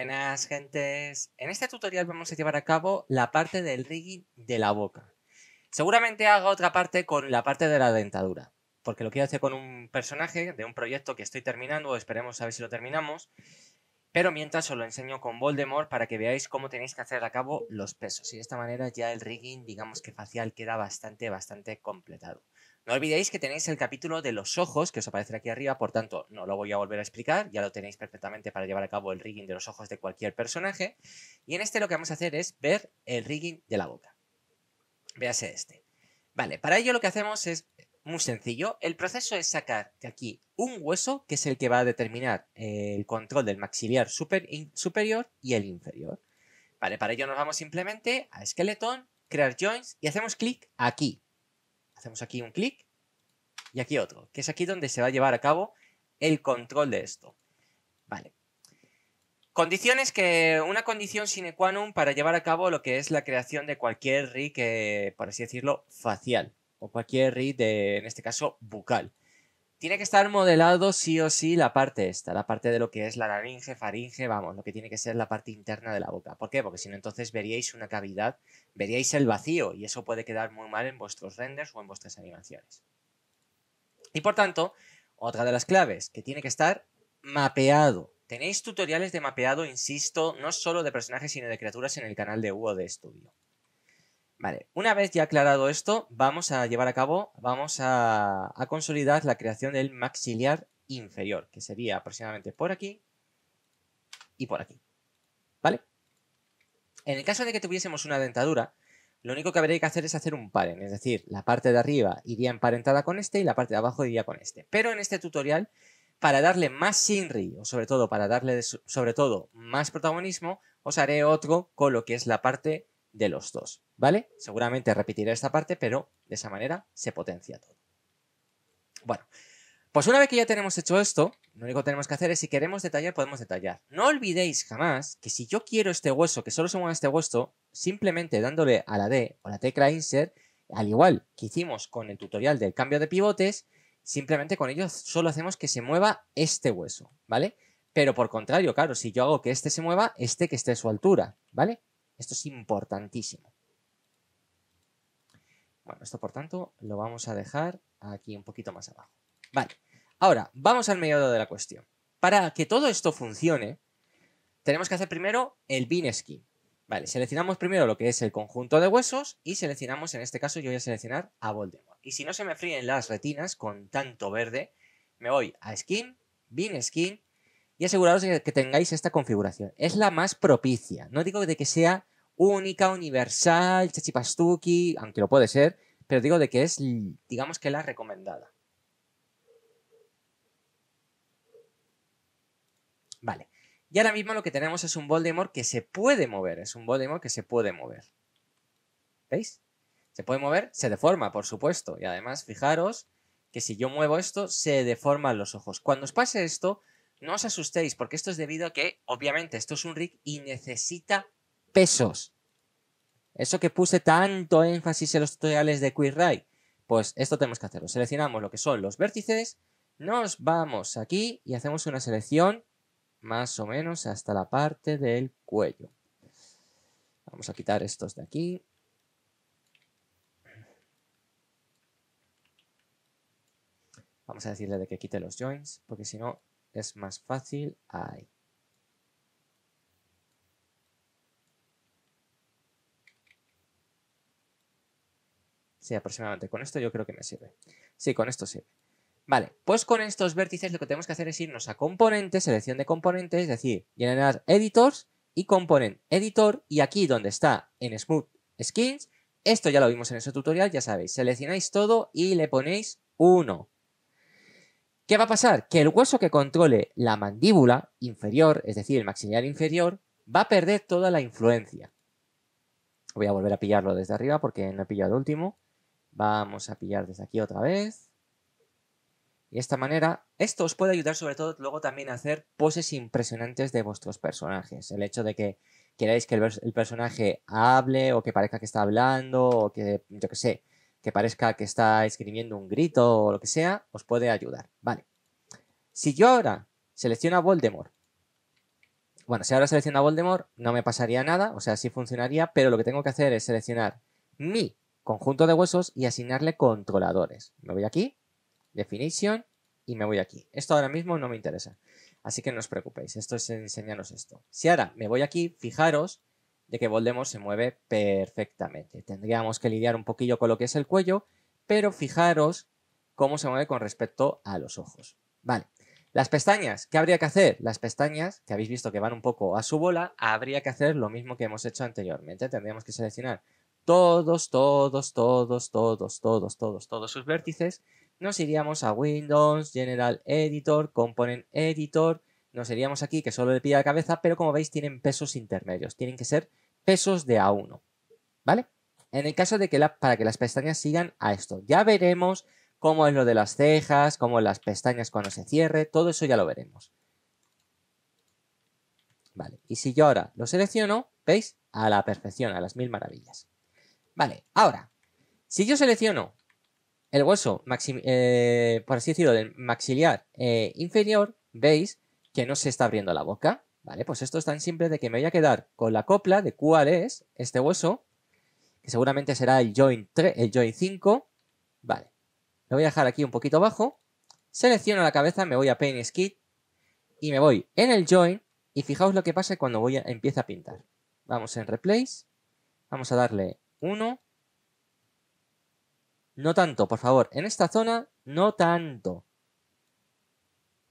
Buenas gentes, en este tutorial vamos a llevar a cabo la parte del rigging de la boca. Seguramente haga otra parte con la parte de la dentadura, porque lo quiero hacer con un personaje de un proyecto que estoy terminando, o esperemos a ver si lo terminamos, pero mientras os lo enseño con Voldemort para que veáis cómo tenéis que hacer a cabo los pesos, y de esta manera ya el rigging, digamos que facial, queda bastante, bastante completado. No olvidéis que tenéis el capítulo de los ojos que os aparece aquí arriba, por tanto, no lo voy a volver a explicar, ya lo tenéis perfectamente para llevar a cabo el rigging de los ojos de cualquier personaje. Y en este lo que vamos a hacer es ver el rigging de la boca. Véase este. Vale, para ello lo que hacemos es muy sencillo. El proceso es sacar de aquí un hueso, que es el que va a determinar el control del maxiliar superior y el inferior. Vale, para ello nos vamos simplemente a Skeleton, Crear Joints y hacemos clic aquí, Hacemos aquí un clic y aquí otro, que es aquí donde se va a llevar a cabo el control de esto. Vale. Condiciones que. Una condición sine qua non para llevar a cabo lo que es la creación de cualquier RI que, por así decirlo, facial. O cualquier RI de, en este caso, bucal. Tiene que estar modelado sí o sí la parte esta, la parte de lo que es la laringe, faringe, vamos, lo que tiene que ser la parte interna de la boca. ¿Por qué? Porque si no, entonces veríais una cavidad, veríais el vacío y eso puede quedar muy mal en vuestros renders o en vuestras animaciones. Y por tanto, otra de las claves, que tiene que estar mapeado. Tenéis tutoriales de mapeado, insisto, no solo de personajes, sino de criaturas en el canal de Hugo de estudio. Vale, una vez ya aclarado esto, vamos a llevar a cabo, vamos a, consolidar la creación del maxiliar inferior, que sería aproximadamente por aquí y por aquí. ¿Vale? En el caso de que tuviésemos una dentadura, lo único que habría que hacer es hacer un paren, es decir, la parte de arriba iría emparentada con este y la parte de abajo iría con este. Pero en este tutorial, para darle más Shinri, o sobre todo para darle sobre todo más protagonismo, os haré otro con lo que es la parte de los dos, ¿vale? Seguramente repetiré esta parte, pero de esa manera se potencia todo. Bueno, pues una vez que ya tenemos hecho esto, lo único que tenemos que hacer es si queremos detallar, podemos detallar. No olvidéis jamás que si yo quiero este hueso, que solo se mueva este hueso, simplemente dándole a la D o la tecla insert, al igual que hicimos con el tutorial del cambio de pivotes, simplemente con ello solo hacemos que se mueva este hueso, ¿vale? Pero por contrario, claro, si yo hago que este se mueva, este que esté a su altura, ¿vale? Esto es importantísimo. Bueno, esto por tanto lo vamos a dejar aquí un poquito más abajo. Vale, ahora vamos al medio de la cuestión. Para que todo esto funcione, tenemos que hacer primero el bin skin. Vale, seleccionamos primero lo que es el conjunto de huesos y seleccionamos, en este caso yo voy a seleccionar a Voldemort. Y si no se me fríen las retinas con tanto verde, me voy a Skin, Bin Skin y aseguraros de que tengáis esta configuración. Es la más propicia, no digo de que sea única, universal, chachipastuki, aunque lo puede ser, pero digo de que es, digamos que la recomendada. Vale. Y ahora mismo lo que tenemos es un Voldemort que se puede mover. Es un Voldemort que se puede mover. ¿Veis? Se puede mover, se deforma, por supuesto. Y además, fijaros que si yo muevo esto, se deforman los ojos. Cuando os pase esto, no os asustéis, porque esto es debido a que, obviamente, esto es un rig y necesita pesos. Eso que puse tanto énfasis en los tutoriales de QuickRay. Pues esto tenemos que hacerlo. Seleccionamos lo que son los vértices, nos vamos aquí y hacemos una selección más o menos hasta la parte del cuello. Vamos a quitar estos de aquí. Vamos a decirle de que quite los joints, porque si no es más fácil. Ahí. aproximadamente. Con esto yo creo que me sirve. Sí, con esto sirve. Vale, pues con estos vértices lo que tenemos que hacer es irnos a componentes, selección de componentes, es decir, generar editors y component editor. Y aquí donde está en Smooth Skins, esto ya lo vimos en ese tutorial, ya sabéis, seleccionáis todo y le ponéis uno ¿Qué va a pasar? Que el hueso que controle la mandíbula inferior, es decir, el maxilar inferior, va a perder toda la influencia. Voy a volver a pillarlo desde arriba porque no he pillado el último. Vamos a pillar desde aquí otra vez. Y de esta manera, esto os puede ayudar sobre todo luego también a hacer poses impresionantes de vuestros personajes. El hecho de que queráis que el, personaje hable o que parezca que está hablando o que, yo qué sé, que parezca que está escribiendo un grito o lo que sea, os puede ayudar. Vale. Si yo ahora selecciono a Voldemort bueno, si ahora selecciono a Voldemort, no me pasaría nada, o sea, sí funcionaría, pero lo que tengo que hacer es seleccionar mi conjunto de huesos y asignarle controladores. Me voy aquí, definition, y me voy aquí. Esto ahora mismo no me interesa, así que no os preocupéis, esto es enseñaros esto. Si ahora me voy aquí, fijaros de que Voldemort se mueve perfectamente. Tendríamos que lidiar un poquillo con lo que es el cuello, pero fijaros cómo se mueve con respecto a los ojos. Vale. Las pestañas, ¿qué habría que hacer? Las pestañas, que habéis visto que van un poco a su bola, habría que hacer lo mismo que hemos hecho anteriormente. Tendríamos que seleccionar todos, todos, todos, todos, todos, todos, todos sus vértices, nos iríamos a Windows, General Editor, Component Editor, nos iríamos aquí que solo le pide la cabeza, pero como veis tienen pesos intermedios, tienen que ser pesos de a 1 ¿vale? En el caso de que para que las pestañas sigan a esto, ya veremos cómo es lo de las cejas, cómo las pestañas cuando se cierre, todo eso ya lo veremos. Vale, y si yo ahora lo selecciono, ¿veis? A la perfección, a las mil maravillas. Vale, ahora, si yo selecciono el hueso, eh, por así decirlo, del maxiliar eh, inferior, veis que no se está abriendo la boca. Vale, pues esto es tan simple de que me voy a quedar con la copla de cuál es este hueso, que seguramente será el joint 3, el joint 5. Vale, lo voy a dejar aquí un poquito abajo. Selecciono la cabeza, me voy a Paint Skid y me voy en el joint y fijaos lo que pasa cuando voy a, a pintar. Vamos en Replace, vamos a darle 1. No tanto, por favor. En esta zona, no tanto.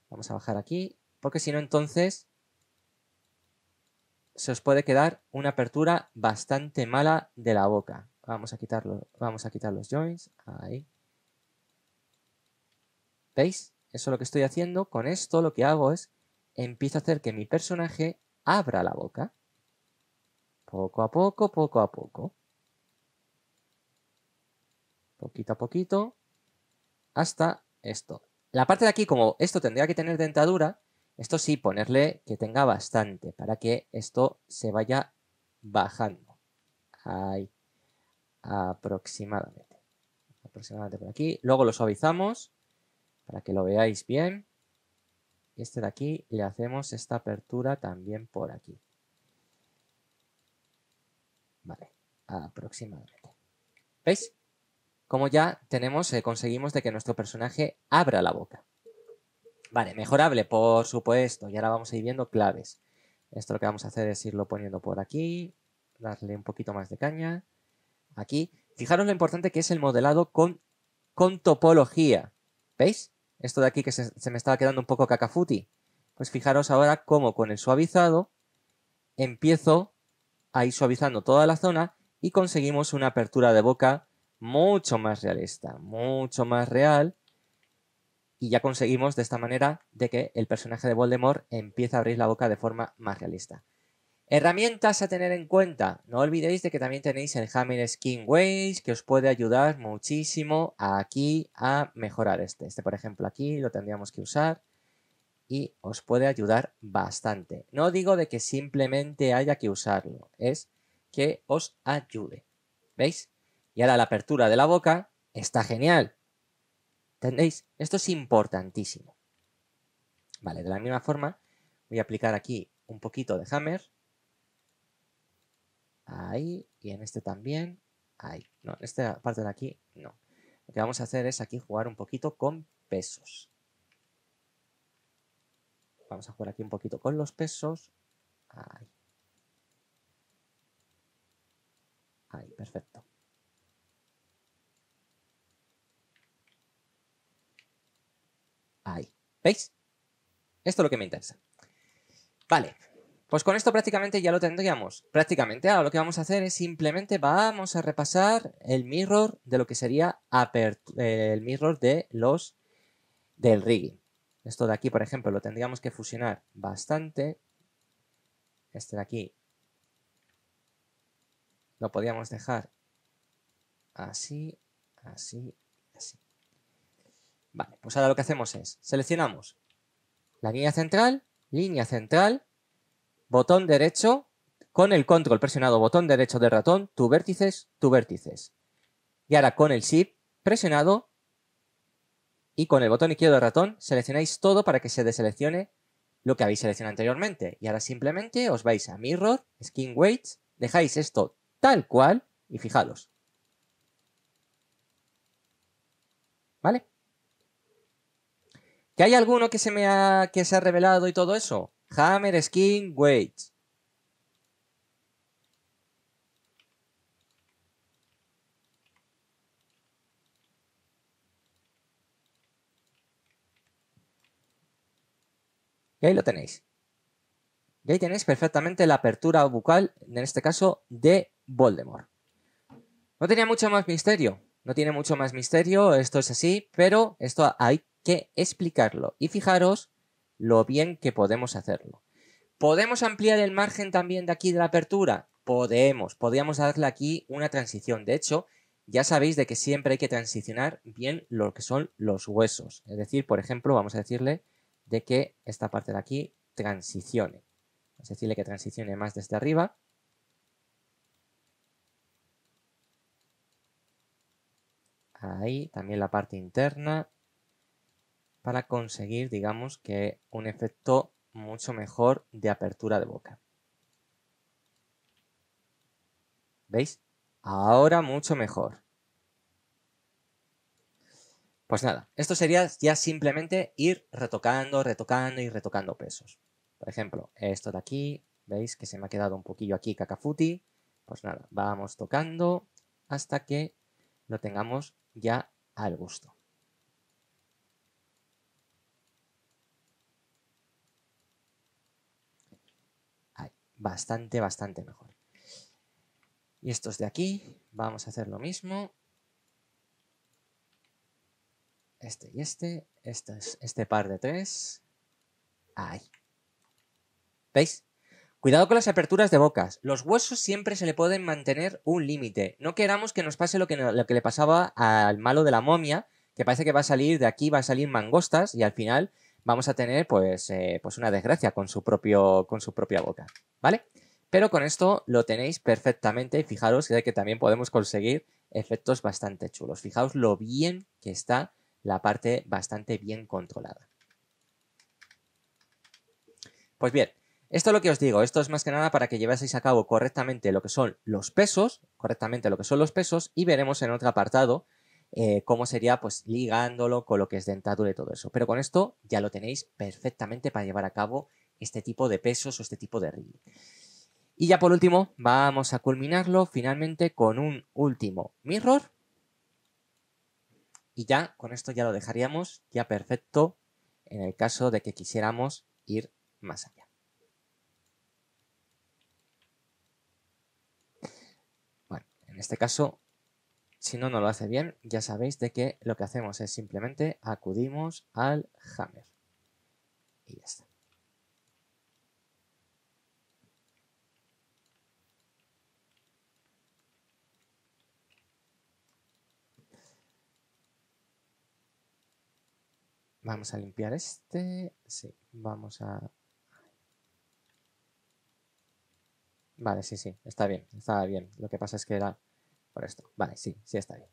Vamos a bajar aquí, porque si no, entonces se os puede quedar una apertura bastante mala de la boca. Vamos a quitarlo, vamos a quitar los joints. Ahí. ¿Veis? Eso es lo que estoy haciendo. Con esto lo que hago es empiezo a hacer que mi personaje abra la boca. Poco a poco, poco a poco poquito a poquito, hasta esto. La parte de aquí, como esto tendría que tener dentadura, esto sí, ponerle que tenga bastante para que esto se vaya bajando. Ahí, aproximadamente. Aproximadamente por aquí. Luego lo suavizamos para que lo veáis bien. Y este de aquí le hacemos esta apertura también por aquí. Vale, aproximadamente. ¿Veis? como ya tenemos, eh, conseguimos de que nuestro personaje abra la boca. Vale, mejorable, por supuesto. Y ahora vamos a ir viendo claves. Esto lo que vamos a hacer es irlo poniendo por aquí, darle un poquito más de caña. Aquí. Fijaros lo importante que es el modelado con, con topología. ¿Veis? Esto de aquí que se, se me estaba quedando un poco cacafuti. Pues fijaros ahora cómo con el suavizado empiezo a ir suavizando toda la zona y conseguimos una apertura de boca mucho más realista, mucho más real. Y ya conseguimos de esta manera de que el personaje de Voldemort empiece a abrir la boca de forma más realista. Herramientas a tener en cuenta. No olvidéis de que también tenéis el Hammer Skin Ways que os puede ayudar muchísimo aquí a mejorar este. Este, por ejemplo, aquí lo tendríamos que usar y os puede ayudar bastante. No digo de que simplemente haya que usarlo, es que os ayude. ¿Veis? Y ahora la apertura de la boca está genial. ¿Entendéis? Esto es importantísimo. Vale, de la misma forma, voy a aplicar aquí un poquito de hammer. Ahí, y en este también. Ahí. No, en esta parte de aquí, no. Lo que vamos a hacer es aquí jugar un poquito con pesos. Vamos a jugar aquí un poquito con los pesos. Ahí. Ahí, perfecto. ahí. ¿Veis? Esto es lo que me interesa. Vale, pues con esto prácticamente ya lo tendríamos. Prácticamente ahora lo que vamos a hacer es simplemente vamos a repasar el mirror de lo que sería el mirror de los del rigging. Esto de aquí, por ejemplo, lo tendríamos que fusionar bastante. Este de aquí lo podríamos dejar así, así Vale, pues ahora lo que hacemos es, seleccionamos la línea central, línea central, botón derecho, con el control presionado botón derecho del ratón, tu vértices, tu vértices. Y ahora con el shift presionado y con el botón izquierdo del ratón seleccionáis todo para que se deseleccione lo que habéis seleccionado anteriormente. Y ahora simplemente os vais a Mirror, Skin Weights, dejáis esto tal cual y fijados. ¿Vale? ¿Que hay alguno que se me ha, que se ha revelado y todo eso? Hammer, Skin, Wait. Y ahí lo tenéis. Y ahí tenéis perfectamente la apertura bucal, en este caso, de Voldemort. No tenía mucho más misterio. No tiene mucho más misterio, esto es así, pero esto hay que explicarlo. Y fijaros lo bien que podemos hacerlo. ¿Podemos ampliar el margen también de aquí de la apertura? Podemos, podríamos darle aquí una transición. De hecho, ya sabéis de que siempre hay que transicionar bien lo que son los huesos. Es decir, por ejemplo, vamos a decirle de que esta parte de aquí transicione. Vamos a decirle que transicione más desde arriba. Ahí, también la parte interna para conseguir, digamos, que un efecto mucho mejor de apertura de boca. ¿Veis? Ahora mucho mejor. Pues nada, esto sería ya simplemente ir retocando, retocando y retocando pesos. Por ejemplo, esto de aquí, veis que se me ha quedado un poquillo aquí cacafuti. Pues nada, vamos tocando hasta que lo tengamos ya al gusto. bastante, bastante mejor. Y estos de aquí, vamos a hacer lo mismo. Este y este, este, este par de tres. Ahí. ¿Veis? Cuidado con las aperturas de bocas. Los huesos siempre se le pueden mantener un límite. No queramos que nos pase lo que, lo que le pasaba al malo de la momia, que parece que va a salir de aquí, va a salir mangostas y al final vamos a tener pues, eh, pues una desgracia con su, propio, con su propia boca, ¿vale? Pero con esto lo tenéis perfectamente y fijaros que también podemos conseguir efectos bastante chulos. Fijaos lo bien que está la parte bastante bien controlada. Pues bien, esto es lo que os digo, esto es más que nada para que llevaseis a cabo correctamente lo que son los pesos, correctamente lo que son los pesos, y veremos en otro apartado eh, cómo sería pues ligándolo con lo que es dentadura y todo eso. Pero con esto ya lo tenéis perfectamente para llevar a cabo este tipo de pesos o este tipo de ring. Y ya por último, vamos a culminarlo finalmente con un último mirror. Y ya con esto ya lo dejaríamos ya perfecto en el caso de que quisiéramos ir más allá. Bueno, en este caso si no no lo hace bien, ya sabéis de que lo que hacemos es simplemente acudimos al hammer. Y ya está. Vamos a limpiar este. Sí, vamos a... Vale, sí, sí, está bien, está bien. Lo que pasa es que era por esto. Vale, sí, sí está bien.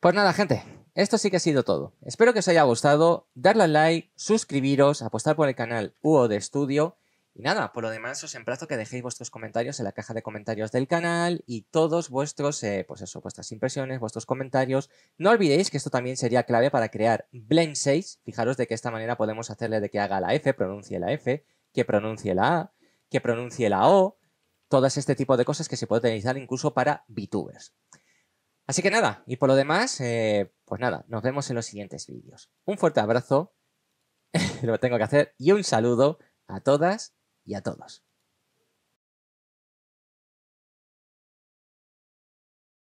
Pues nada, gente, esto sí que ha sido todo. Espero que os haya gustado, darle al like, suscribiros, apostar por el canal UO de Estudio. Y nada, por lo demás os emplazo que dejéis vuestros comentarios en la caja de comentarios del canal y todos vuestros, eh, pues eso, vuestras impresiones, vuestros comentarios. No olvidéis que esto también sería clave para crear Blend 6. Fijaros de que esta manera podemos hacerle de que haga la F, pronuncie la F, que pronuncie la A, que pronuncie la O, todas este tipo de cosas que se puede utilizar incluso para VTubers. Así que nada, y por lo demás, eh, pues nada, nos vemos en los siguientes vídeos. Un fuerte abrazo, lo tengo que hacer, y un saludo a todas y a todos.